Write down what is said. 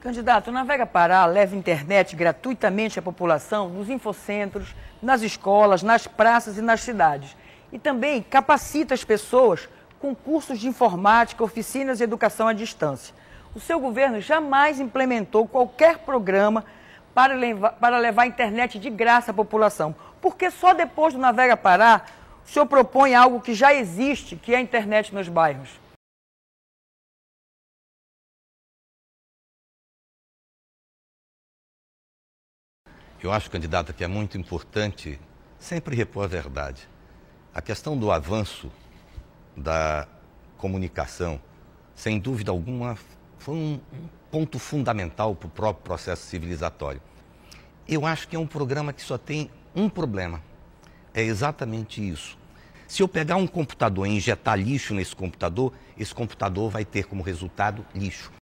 Candidato, Navega Pará leva internet gratuitamente à população nos infocentros, nas escolas, nas praças e nas cidades. E também capacita as pessoas com cursos de informática, oficinas e educação à distância. O seu governo jamais implementou qualquer programa para levar, para levar a internet de graça à população. Porque só depois do Navega Pará o senhor propõe algo que já existe, que é a internet nos bairros? Eu acho, candidata, que é muito importante sempre repor a verdade. A questão do avanço da comunicação, sem dúvida alguma, foi um ponto fundamental para o próprio processo civilizatório. Eu acho que é um programa que só tem um problema. É exatamente isso. Se eu pegar um computador e injetar lixo nesse computador, esse computador vai ter como resultado lixo.